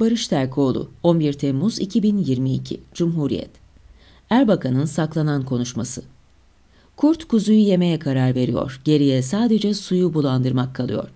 Barış Terkoğlu, 11 Temmuz 2022, Cumhuriyet. Erbakan'ın saklanan konuşması. Kurt kuzuyu yemeye karar veriyor. Geriye sadece suyu bulandırmak kalıyor.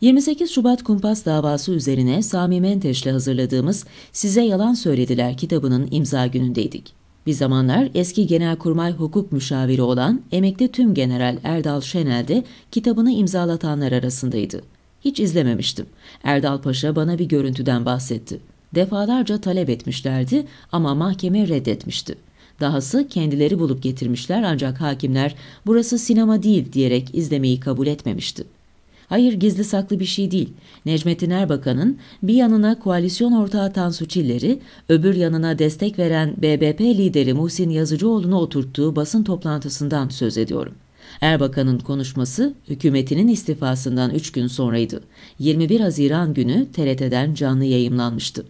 28 Şubat kumpas davası üzerine Sami Menteş'le hazırladığımız Size Yalan Söylediler kitabının imza günündeydik. Bir zamanlar eski Genelkurmay Hukuk Müşaviri olan emekli tüm General Erdal Şenel de kitabını imzalatanlar arasındaydı. Hiç izlememiştim. Erdal Paşa bana bir görüntüden bahsetti. Defalarca talep etmişlerdi ama mahkeme reddetmişti. Dahası kendileri bulup getirmişler ancak hakimler burası sinema değil diyerek izlemeyi kabul etmemişti. Hayır gizli saklı bir şey değil. Necmettin Erbakan'ın bir yanına koalisyon ortağı Tansu Çiller'i, öbür yanına destek veren BBP lideri Muhsin Yazıcıoğlu'nu oturttuğu basın toplantısından söz ediyorum.'' Erbakan'ın konuşması hükümetinin istifasından 3 gün sonraydı. 21 Haziran günü TRT'den canlı yayımlanmıştı.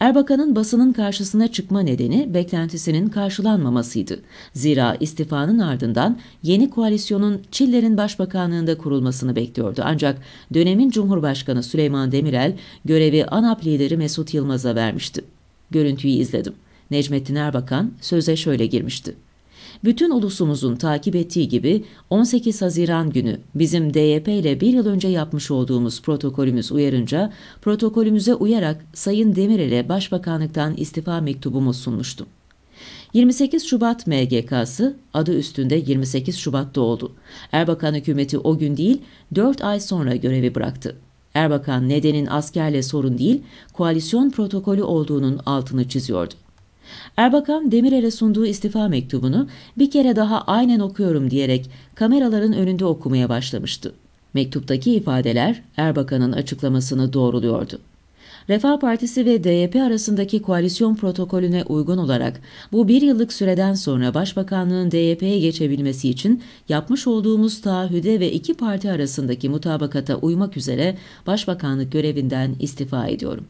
Erbakan'ın basının karşısına çıkma nedeni beklentisinin karşılanmamasıydı. Zira istifanın ardından yeni koalisyonun Çiller'in başbakanlığında kurulmasını bekliyordu. Ancak dönemin Cumhurbaşkanı Süleyman Demirel görevi ANAP lideri Mesut Yılmaz'a vermişti. Görüntüyü izledim. Necmettin Erbakan söze şöyle girmişti bütün ulusumuzun takip ettiği gibi 18 Haziran günü bizim DYP ile bir yıl önce yapmış olduğumuz protokolümüz uyarınca protokolümüze uyarak Sayın Demirel'e Başbakanlıktan istifa mektubumu sunmuştum. 28 Şubat MGK'sı adı üstünde 28 Şubat'ta oldu. Erbakan hükümeti o gün değil 4 ay sonra görevi bıraktı. Erbakan nedenin askerle sorun değil koalisyon protokolü olduğunun altını çiziyordu. Erbakan Demirel'e sunduğu istifa mektubunu bir kere daha aynen okuyorum diyerek kameraların önünde okumaya başlamıştı. Mektuptaki ifadeler Erbakan'ın açıklamasını doğruluyordu. Refah Partisi ve DYP arasındaki koalisyon protokolüne uygun olarak bu bir yıllık süreden sonra Başbakanlığın DYP'ye geçebilmesi için yapmış olduğumuz taahhüde ve iki parti arasındaki mutabakata uymak üzere Başbakanlık görevinden istifa ediyorum.''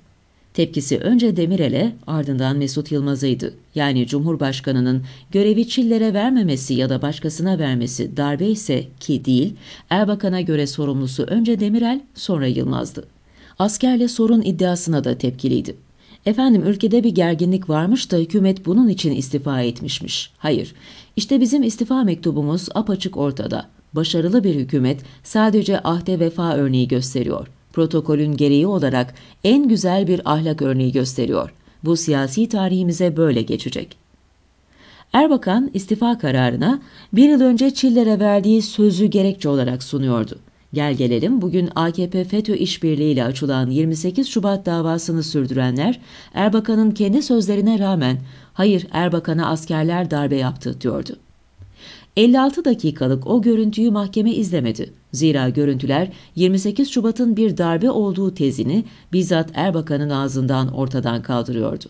Tepkisi önce Demirel'e ardından Mesut Yılmaz'ıydı. Yani Cumhurbaşkanı'nın görevi Çiller'e vermemesi ya da başkasına vermesi darbe ise ki değil, Erbakan'a göre sorumlusu önce Demirel sonra Yılmaz'dı. Askerle sorun iddiasına da tepkiliydi. Efendim ülkede bir gerginlik varmış da hükümet bunun için istifa etmişmiş. Hayır, işte bizim istifa mektubumuz apaçık ortada. Başarılı bir hükümet sadece ahde vefa örneği gösteriyor.'' protokolün gereği olarak en güzel bir ahlak örneği gösteriyor. Bu siyasi tarihimize böyle geçecek. Erbakan istifa kararına bir yıl önce Çiller'e verdiği sözü gerekçe olarak sunuyordu. Gel gelelim bugün AKP FETÖ işbirliğiyle açılan 28 Şubat davasını sürdürenler Erbakan'ın kendi sözlerine rağmen hayır Erbakan'a askerler darbe yaptı diyordu. 56 dakikalık o görüntüyü mahkeme izlemedi. Zira görüntüler 28 Şubat'ın bir darbe olduğu tezini bizzat Erbakan'ın ağzından ortadan kaldırıyordu.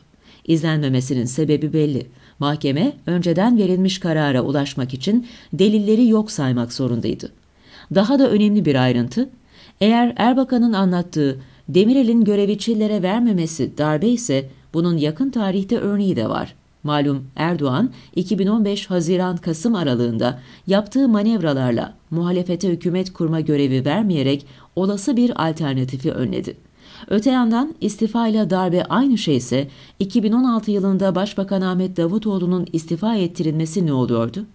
İzlenmemesinin sebebi belli. Mahkeme önceden verilmiş karara ulaşmak için delilleri yok saymak zorundaydı. Daha da önemli bir ayrıntı, eğer Erbakan'ın anlattığı Demirel'in görevi Çiller'e vermemesi darbe ise bunun yakın tarihte örneği de var. Malum Erdoğan 2015 Haziran-Kasım aralığında yaptığı manevralarla muhalefete hükümet kurma görevi vermeyerek olası bir alternatifi önledi. Öte yandan istifa ile darbe aynı şey ise 2016 yılında Başbakan Ahmet Davutoğlu'nun istifa ettirilmesi ne oluyordu?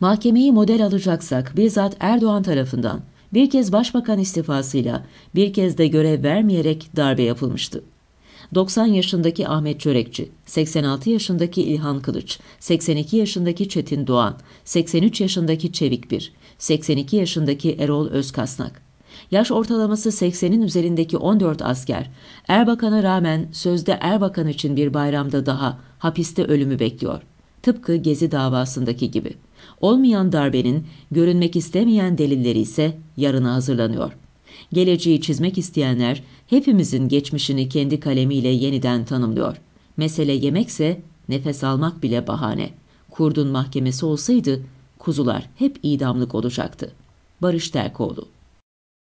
Mahkemeyi model alacaksak bizzat Erdoğan tarafından bir kez başbakan istifasıyla bir kez de görev vermeyerek darbe yapılmıştı. 90 yaşındaki Ahmet Çörekçi, 86 yaşındaki İlhan Kılıç, 82 yaşındaki Çetin Doğan, 83 yaşındaki Çevik Bir, 82 yaşındaki Erol Özkasnak. Yaş ortalaması 80'in üzerindeki 14 asker, Erbakan'a rağmen sözde Erbakan için bir bayramda daha hapiste ölümü bekliyor. Tıpkı Gezi davasındaki gibi. Olmayan darbenin, görünmek istemeyen delilleri ise yarına hazırlanıyor. Geleceği çizmek isteyenler hepimizin geçmişini kendi kalemiyle yeniden tanımlıyor. Mesele yemekse nefes almak bile bahane. Kurdun mahkemesi olsaydı kuzular hep idamlık olacaktı. Barış Terkoğlu